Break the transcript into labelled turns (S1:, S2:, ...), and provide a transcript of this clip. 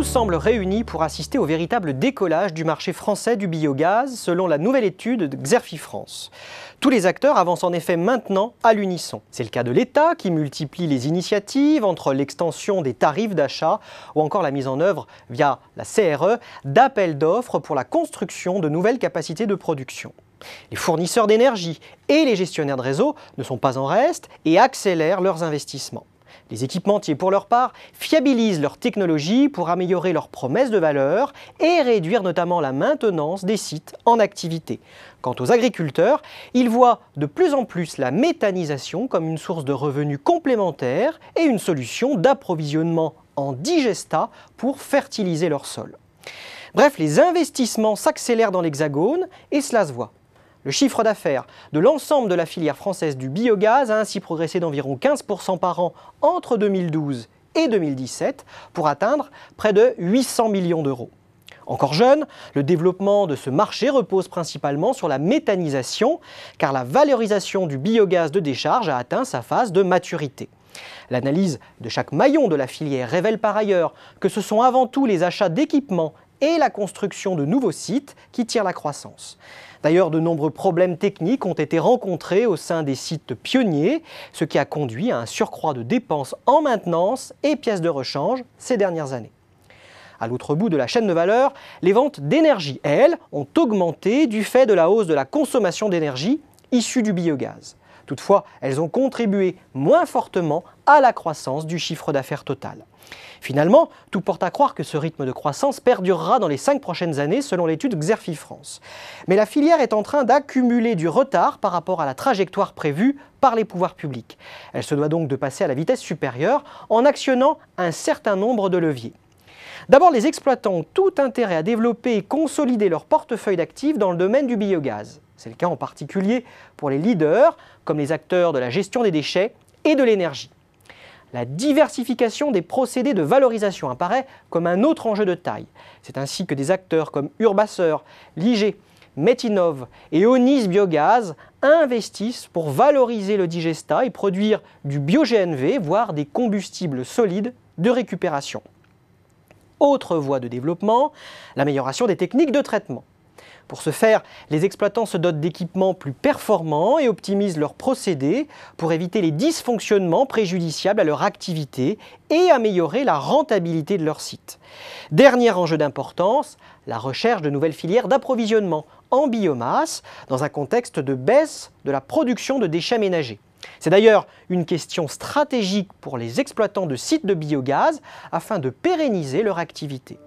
S1: Tout semble réuni pour assister au véritable décollage du marché français du biogaz, selon la nouvelle étude de Xerfi France. Tous les acteurs avancent en effet maintenant à l'unisson. C'est le cas de l'État qui multiplie les initiatives entre l'extension des tarifs d'achat ou encore la mise en œuvre via la CRE d'appels d'offres pour la construction de nouvelles capacités de production. Les fournisseurs d'énergie et les gestionnaires de réseaux ne sont pas en reste et accélèrent leurs investissements. Les équipementiers, pour leur part, fiabilisent leur technologie pour améliorer leurs promesses de valeur et réduire notamment la maintenance des sites en activité. Quant aux agriculteurs, ils voient de plus en plus la méthanisation comme une source de revenus complémentaires et une solution d'approvisionnement en digesta pour fertiliser leur sol. Bref, les investissements s'accélèrent dans l'Hexagone et cela se voit. Le chiffre d'affaires de l'ensemble de la filière française du biogaz a ainsi progressé d'environ 15% par an entre 2012 et 2017 pour atteindre près de 800 millions d'euros. Encore jeune, le développement de ce marché repose principalement sur la méthanisation, car la valorisation du biogaz de décharge a atteint sa phase de maturité. L'analyse de chaque maillon de la filière révèle par ailleurs que ce sont avant tout les achats d'équipements et la construction de nouveaux sites qui tirent la croissance. D'ailleurs, de nombreux problèmes techniques ont été rencontrés au sein des sites pionniers, ce qui a conduit à un surcroît de dépenses en maintenance et pièces de rechange ces dernières années. À l'autre bout de la chaîne de valeur, les ventes d'énergie, elles, ont augmenté du fait de la hausse de la consommation d'énergie issue du biogaz. Toutefois, elles ont contribué moins fortement à la croissance du chiffre d'affaires total. Finalement, tout porte à croire que ce rythme de croissance perdurera dans les cinq prochaines années selon l'étude Xerfi France. Mais la filière est en train d'accumuler du retard par rapport à la trajectoire prévue par les pouvoirs publics. Elle se doit donc de passer à la vitesse supérieure en actionnant un certain nombre de leviers. D'abord, les exploitants ont tout intérêt à développer et consolider leur portefeuille d'actifs dans le domaine du biogaz. C'est le cas en particulier pour les leaders, comme les acteurs de la gestion des déchets et de l'énergie. La diversification des procédés de valorisation apparaît comme un autre enjeu de taille. C'est ainsi que des acteurs comme Urbasseur, Ligé, Metinov et Onis Biogaz investissent pour valoriser le digesta et produire du bio-GNV, voire des combustibles solides de récupération. Autre voie de développement, l'amélioration des techniques de traitement. Pour ce faire, les exploitants se dotent d'équipements plus performants et optimisent leurs procédés pour éviter les dysfonctionnements préjudiciables à leur activité et améliorer la rentabilité de leur site. Dernier enjeu d'importance, la recherche de nouvelles filières d'approvisionnement en biomasse dans un contexte de baisse de la production de déchets ménagers. C'est d'ailleurs une question stratégique pour les exploitants de sites de biogaz afin de pérenniser leur activité.